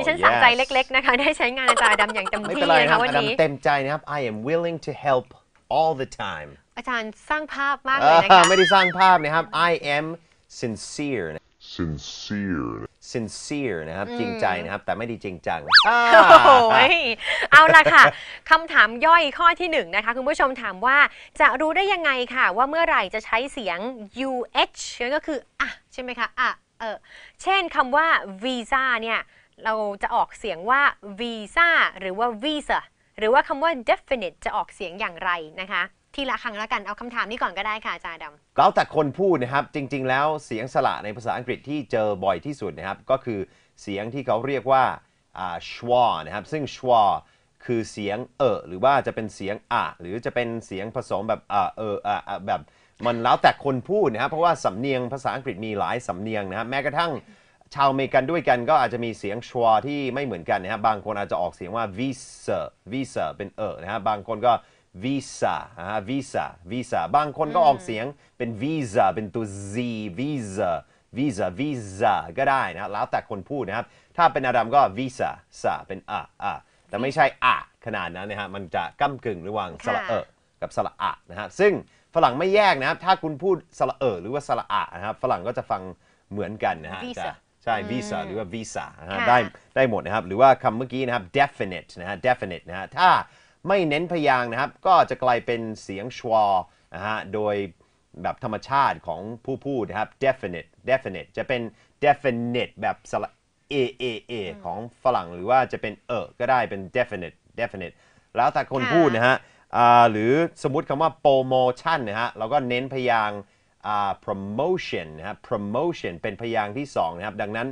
ดิฉันสั่งใจเล็กๆนะคะได้ใช้งานอาจารย์ดำอย่างเต็มที่เลยนะค่ะวันนี้เต็มใจนะครับ I am willing to help all the time อาจารย์สร้างภาพมากเลยนะคะไม่ได้สร้างภาพนะครับ I am sincere sincere, sincere นะครับจริงใจนะครับ แต่ไม่ได้จริงจังโอ้ยเอาละค่ะคำถามย่อยข้อที่หนึ่งนะคะ คุณผู้ชมถามว่าจะรู้ได้ยังไงค่ะ ว่าเมื่อไหร่จะใช้เสียง uh น่ก็คืออ่ะใช่ไหมคะอ่ะเออเช่นคำว่า visa เนี่ยเราจะออกเสียงว่า visa หรือว่า visa หรือว่าคำว่า definite จะออกเสียงอย่างไรนะคะ ทีละครั้งแล้วกันเอาคำถามนี้ก่อนก็ได้ค่ะอาจารย์ดำแล้วแต่คนพูดนะครับ จริงๆแล้วเสียงสระในภาษาอังกฤษที่เจอบ่อยที่สุดนะครับ ก็คือเสียงที่เขาเรียกว่าชวานะครับ ซึ่งชวาคือเสียงเออหรือว่าจะเป็นเสียงอะหรือจะเป็นเสียงผสมแบบออเอออะแบบ มันแล้วแต่คนพูดนะครับ เพราะว่าสำเนียงภาษาอังกฤษมีหลายสำเนียงนะครับ แม้กระทั่งชาวเมกันด้วยกันก็อาจจะมีเสียงชวที่ไม่เหมือนกันนะครับบางคนอาจจะออกเสียงว่า visa visa เป็นเออนะครับบางคนก็ visa นะฮะ visa visa บางคนก็ออกเสียงเป็น visa เป็นตัว z visa visa visa ก็ได้นะแล้วแต่คนพูดนะครับถ้าเป็นอาดัมก็ visa สะเป็นอะอะแต่ไม่ใช่อะขนาดนั้นนะฮะมันจะก้ากึ่งระหว่าง สระเออกับสระอะนะครับซึ่งฝรั่งไม่แยกนะครับถ้าคุณพูดสระเออหรือว่า สระอะนะครับฝรั่งก็จะฟังเหมือนกันนะฮะะใช่วีซ่าหรือว่าวีซ่าได้ ได้หมดนะครับ หรือว่าคำเมื่อกี้ นะครับ definite นะฮะ definite นะฮะถ้าไม่เน้นพยางนะครับ ก็จะ กลาย เป็นเสียงชวนะฮะโดย แบบ ธรรมชาติของผู้พูด นะครับ definite definite จะเป็น definite แบบสระ a a a ของฝรั่ง หรือว่า จะเป็น เออก็ได้เป็น definite definite แล้วแต่คนพูด นะฮะหรือสมมติคำว่า promotion นะฮะเราก็ เน้นพยาง promotion นะครับ promotion เป็นพยางค์ที่2นะครับดังนั้น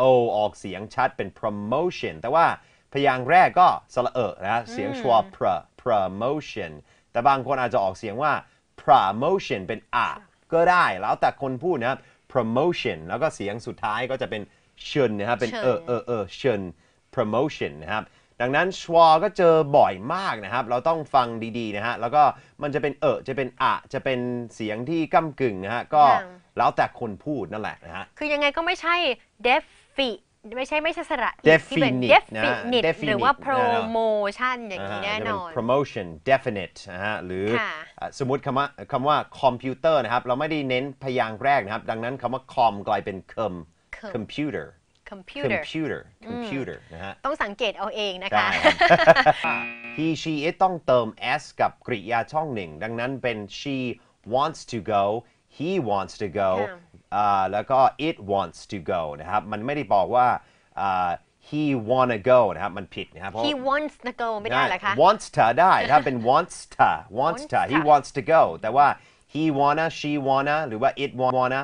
o ออกเสียงชัดเป็น promotion แต่ว่าพยางค์แรกก็สระเอะนะเสียงชัว p r promotion แต่บางคนอาจจะออกเสียงว่า promotion เป็นอะก็ได้แล้วแต่คนพูดนะครับ promotion แล้วก็เสียงสุดท้ายก็จะเป็น เชนนะครับเป็นเออเออเออเชน promotion นะครับดังนั้น ชวก็เจอบ่อยมากนะครับ เราต้องฟังดีๆนะฮะแล้วก็มันจะเป็นเออจะเป็นอะ จะเป็นเสียงที่ก้ากึ่งนะฮะก็แล้วแต่คนพูดนั่นแหละนะฮะคือยังไงก็ไม่ใช่เดฟฟิไม่ใช่ไม่ใช่สระอีกที่เป็น definite หรือว่า promotion อย่างนี้แน่นอน promotion definite นะฮะหรือสมมติคำว่าคำว่าคอมพิวเตอร์นะครับเราไม่ได้เน้นพยางค์แรกนะครับ ดังนั้นคำว่าคอมกลายเป็นคอม computer computer computer computer นะฮะต้องสังเกตเอาเองนะคะ he she it ต้องเติม s กับกริยาช่องหนึ่ง ดังนั้นเป็น she wants to go he wants to go แล้วก็ it wants to go นะครับ มันไม่ได้บอกว่า he wanna go นะครับ มันผิดนะครับ he wants to go ไม่ได้หรอคะ wants to ได้ ถ้าเป็น wants to wants to he wants to go แต่ว่า he wanna she wanna หรือว่า it wanna